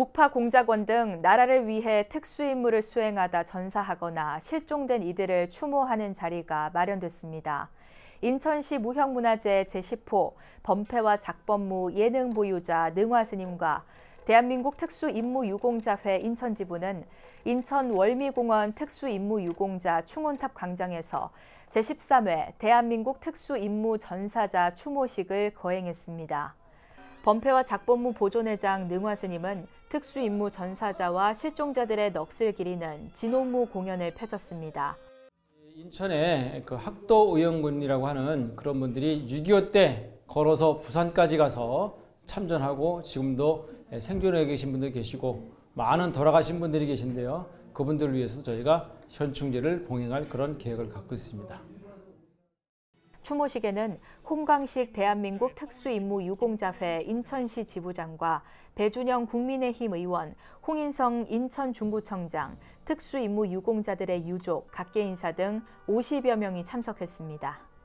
국파 공작원 등 나라를 위해 특수임무를 수행하다 전사하거나 실종된 이들을 추모하는 자리가 마련됐습니다. 인천시 무형문화재 제10호 범패와 작법무 예능 보유자 능화스님과 대한민국 특수임무 유공자회 인천지부는 인천 월미공원 특수임무 유공자 충원탑 광장에서 제13회 대한민국 특수임무 전사자 추모식을 거행했습니다. 범패와 작본무 보존회장 능화스님은 특수임무 전사자와 실종자들의 넋을 기리는 진홍무 공연을 펼쳤습니다. 인천에 그 학도 의원군이라고 하는 그런 분들이 6.25 때 걸어서 부산까지 가서 참전하고 지금도 생존해 계신 분들 계시고 많은 돌아가신 분들이 계신데요. 그분들을 위해서 저희가 현충제를 봉행할 그런 계획을 갖고 있습니다. 추모식에는 홍광식 대한민국 특수임무 유공자회 인천시 지부장과 배준영 국민의힘 의원, 홍인성 인천중구청장, 특수임무 유공자들의 유족, 각계 인사 등 50여 명이 참석했습니다.